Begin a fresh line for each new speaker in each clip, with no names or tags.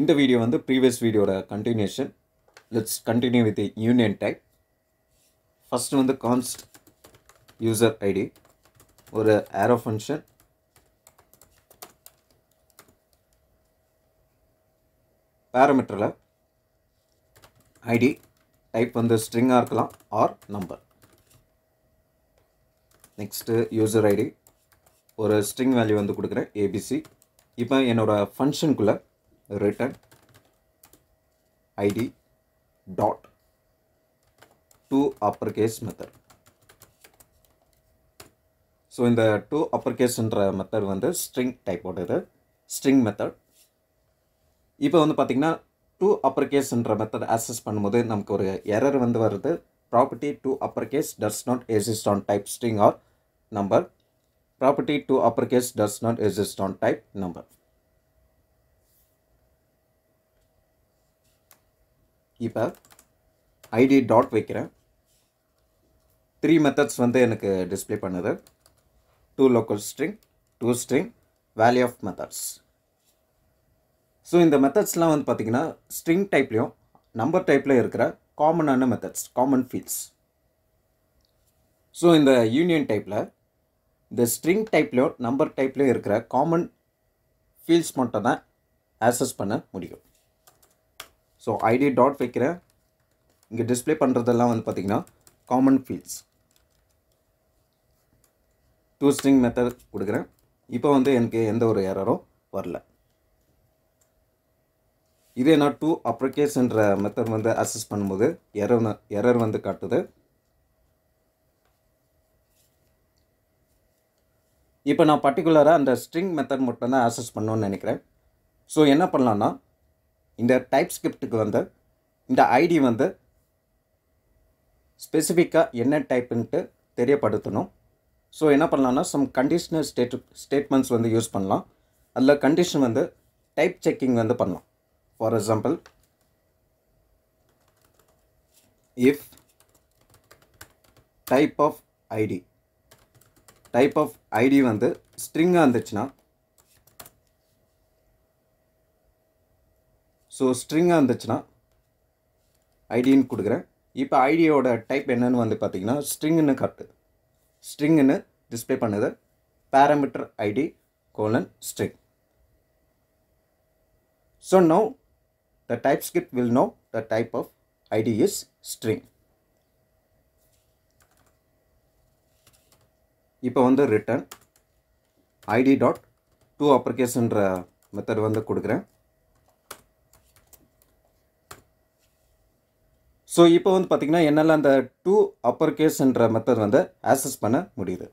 இந்த வீடியோ வந்து ப்ரீவியஸ் வீடியோட continuation let's continue with union type first வந்து கான்ஸ்ட் யூசர் ஐடி ஒரு ஆரோ ஃபங்க்ஷன் பேரமீட்டரில் ஐடி டைப் வந்து ஸ்ட்ரிங்காக இருக்கலாம் or number next user ID ஒரு ஸ்ட்ரிங் வேல்யூ வந்து கொடுக்குறேன் ஏபிசி இப்போ என்னோடய ஃபங்க்ஷனுக்குள்ளே return id dot to uppercase method. So in the to uppercaseன்ற மெத்தட் வந்து string type உடையது string method இப்போ வந்து பார்த்திங்கன்னா to uppercaseன்ற method access பண்ணும்போது நமக்கு ஒரு error வந்து வருது property to uppercase does not exist on type string or number property to uppercase does not exist on type number இப்போ ஐடி டாட் வைக்கிறேன் த்ரீ மெத்தட்ஸ் வந்து எனக்கு டிஸ்பிளே பண்ணுது to local string to string value of methods so இந்த மெத்தட்ஸ்லாம் வந்து பார்த்திங்கன்னா string டைப்லேயும் number டைப்பில் இருக்கிற காமனான மெத்தட்ஸ் காமன் ஃபீல்ட்ஸ் ஸோ இந்த யூனியன் டைப்பில் இந்த ஸ்ட்ரிங் டைப்லேயும் நம்பர் டைப்லேயும் இருக்கிற காமன் ஃபீல்ட்ஸ் மட்டும் தான் ஆக்சஸ் பண்ண முடியும் ஸோ ஐடி டாட் வைக்கிறேன் இங்கே டிஸ்பிளே பண்ணுறதெல்லாம் வந்து பார்த்திங்கன்னா common fields to string method கொடுக்குறேன் இப்போ வந்து எனக்கு எந்த ஒரு எரரும் வரல இதே நான் டூ அப்ரிகேஸ்ன்ற மெத்தட் வந்து அசஸ் பண்ணும்போது எரர் எரர் வந்து காட்டுது இப்போ நான் பர்டிகுலராக அந்த ஸ்ட்ரிங் மெத்தட் மட்டும்தான் அசஸ் பண்ணணும்னு நினைக்கிறேன் ஸோ என்ன பண்ணலான்னா இந்த டைப் ஸ்கிரிப்டுக்கு வந்து இந்த ஐடி வந்து ஸ்பெசிஃபிக்காக என்ன டைப்புன்ட்டு தெரியப்படுத்தணும் ஸோ என்ன பண்ணலாம்னா சம் கண்டிஷனல் ஸ்டேட் ஸ்டேட்மெண்ட்ஸ் வந்து யூஸ் பண்ணலாம் அதில் கண்டிஷன் வந்து டைப் செக்கிங் வந்து பண்ணலாம் for example if type of ID type of ID வந்து ஸ்ட்ரிங்காக இருந்துச்சுன்னா ஸோ ஸ்ட்ரிங்காக இருந்துச்சுன்னா ஐடின்னு கொடுக்குறேன் இப்போ ஐடியோட டைப் என்னன்னு வந்து பார்த்திங்கன்னா ஸ்ட்ரிங்குன்னு காட்டு ஸ்ட்ரிங்குன்னு டிஸ்பிளே பண்ணுது parameter ID colon string so know the type TypeScript will know the type of ID is string இப்போ வந்து ரிட்டர்ன் ஐடி டாட் டூ அப்ளிகேஷன்ற மெத்தட் வந்து கொடுக்குறேன் ஸோ இப்போ வந்து பார்த்திங்கன்னா என்னால் அந்த டூ அப்பர் கேஸ்ன்ற மெத்தட் வந்து ஆக்சஸ் பண்ண முடியுது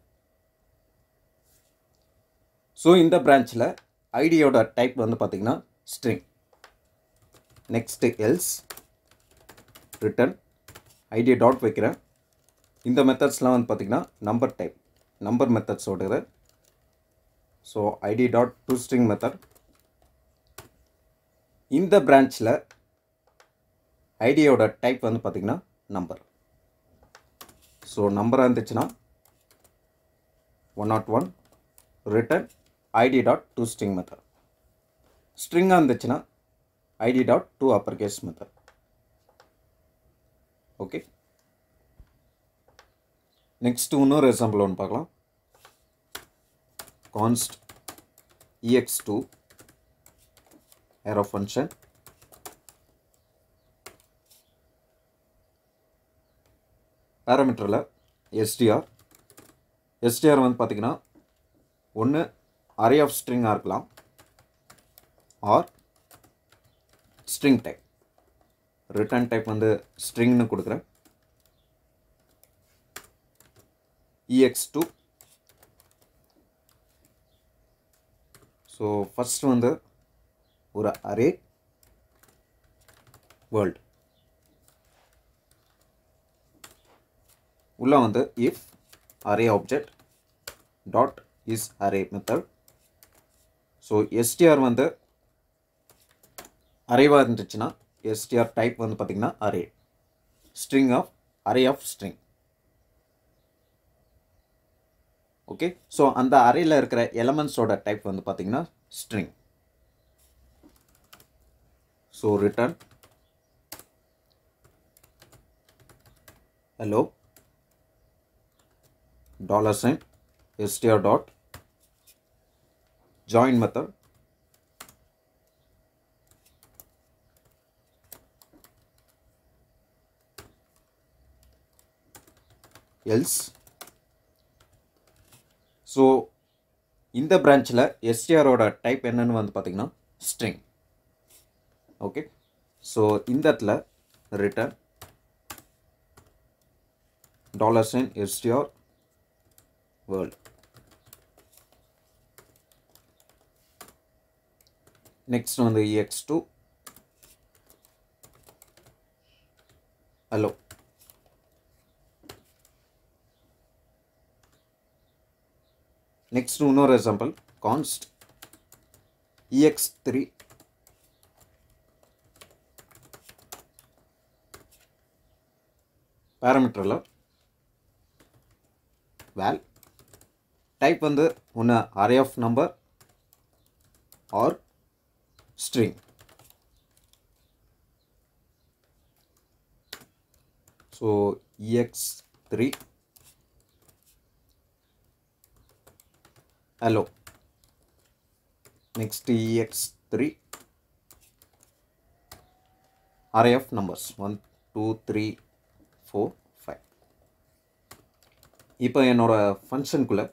ஸோ இந்த பிரான்ச்சில் ஐடியோட டைப் வந்து பார்த்திங்கன்னா string next else return ID dot வைக்கிறேன் இந்த மெத்தட்ஸ்லாம் வந்து பார்த்திங்கன்னா நம்பர் டைப் நம்பர் மெத்தட்ஸ் ஓடுது so ID dot to string method இந்த பிரான்ச்சில் ஐடியோட டைப் வந்து பார்த்திங்கன்னா நம்பர் ஸோ நம்பராக இருந்துச்சுன்னா one not one return ID dot to string method ஸ்ட்ரிங்காக இருந்துச்சுன்னா ID dot to upper case method okay next இன்னொரு எக்ஸாம்பிள் ஒன்று பார்க்கலாம் const EX two arrow function பேராமீட்டரில் எஸ்டிஆர் எஸ்டிஆர் வந்து பார்த்திங்கன்னா ஒன்று அரே ஆஃப் ஸ்ட்ரிங்காக இருக்கலாம் or string type return type வந்து ஸ்ட்ரிங்னு கொடுக்குறேன் இஎக்ஸ் டூ ஸோ ஃபஸ்ட் வந்து ஒரு அரே வேர்ல்டு உள்ளே வந்து if array object dot is array method so STR வந்து அரைவாக இருந்துச்சுன்னா எஸ்டிஆர் டைப் வந்து பார்த்திங்கன்னா array string of array of string okay so அந்த அறையில் இருக்கிற எலமெண்ட்ஸோட டைப் வந்து பார்த்திங்கன்னா string so return hello dollar sign str dot join method else so இந்த பிரான்ச்சில் எஸ்டிஆரோட டைப் என்னன்னு வந்து பார்த்திங்கன்னா ஸ்ட்ரிங் ஓகே ஸோ இந்த இடத்துல return dollar sign STR world. Next on the EX2. Hello. Next another example const EX3 parameter val type வந்து ஒன்று array of number or string so X three hello next X three array of numbers one two three four five இப்போ என்னோடய ஃபங்க்ஷனுக்குள்ளே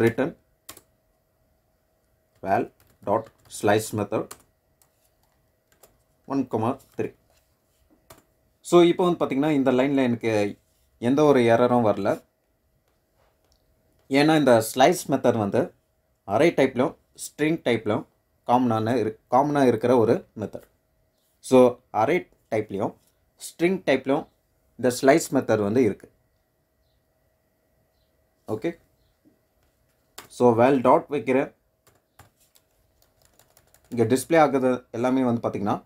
return val dot slice method 1 comma 3 ஸோ இப்போ வந்து பார்த்திங்கன்னா இந்த லைனில் எனக்கு எந்த ஒரு எரரும் வரல ஏன்னா இந்த ஸ்லைஸ் மெத்தட் வந்து அரை டைப்லையும் ஸ்ட்ரிங் டைப்லையும் காமனான இரு காமனாக இருக்கிற ஒரு மெத்தட் ஸோ அரை டைப்லேயும் ஸ்ட்ரிங் டைப்லேயும் இந்த ஸ்லைஸ் மெத்தட் வந்து இருக்குது ஓகே ஸோ வேல் டாட் வைக்கிற இங்கே டிஸ்பிளே ஆகுது எல்லாமே வந்து பார்த்திங்கன்னா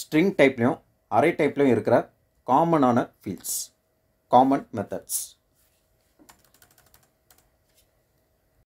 ஸ்ட்ரிங் டைப்லேயும் அரை டைப்லேயும் இருக்கிற காமனான ஃபீல்ட்ஸ் காமன் மெத்தட்ஸ்